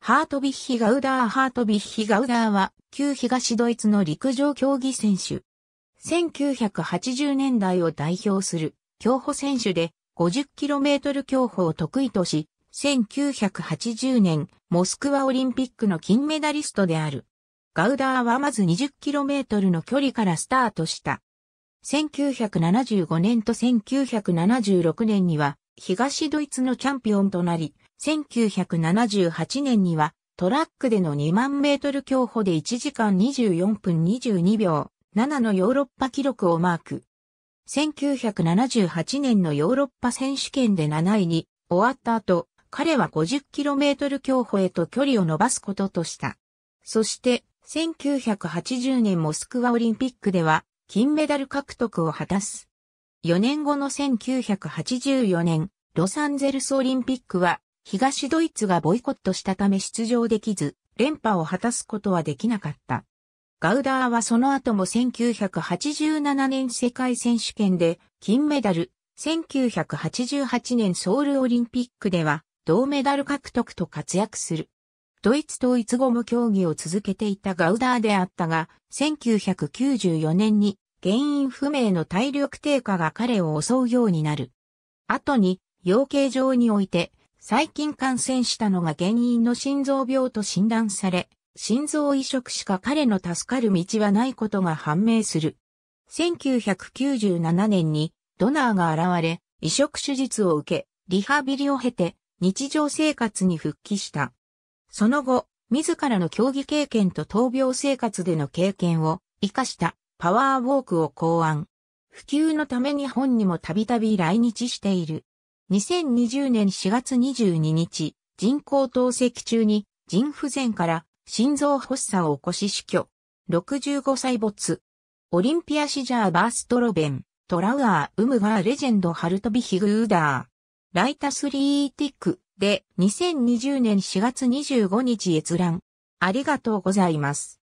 ハートビッヒガウダーハートビッヒガウダーは、旧東ドイツの陸上競技選手。1980年代を代表する競歩選手で 50km 競歩を得意とし、1980年モスクワオリンピックの金メダリストである。ガウダーはまず 20km の距離からスタートした。1975年と1976年には東ドイツのチャンピオンとなり、1978年にはトラックでの2万メートル競歩で1時間24分22秒7のヨーロッパ記録をマーク。1978年のヨーロッパ選手権で7位に終わった後、彼は5 0トル競歩へと距離を伸ばすこととした。そして、1980年モスクワオリンピックでは金メダル獲得を果たす。4年後の1984年、ロサンゼルスオリンピックは東ドイツがボイコットしたため出場できず、連覇を果たすことはできなかった。ガウダーはその後も1987年世界選手権で金メダル、1988年ソウルオリンピックでは銅メダル獲得と活躍する。ドイツ統一後も競技を続けていたガウダーであったが、1994年に原因不明の体力低下が彼を襲うようになる。後に養鶏場において最近感染したのが原因の心臓病と診断され、心臓移植しか彼の助かる道はないことが判明する。1997年にドナーが現れ、移植手術を受け、リハビリを経て日常生活に復帰した。その後、自らの競技経験と闘病生活での経験を活かしたパワーウォークを考案。普及のために本にもたびたび来日している。2020年4月22日、人工透析中に腎不全から心臓発作を起こし死去。65歳没。オリンピアシジャーバーストロベン、トラウアー、ウムガーレジェンドハルトビヒグーダー。ライタスリーティックで2020年4月25日閲覧。ありがとうございます。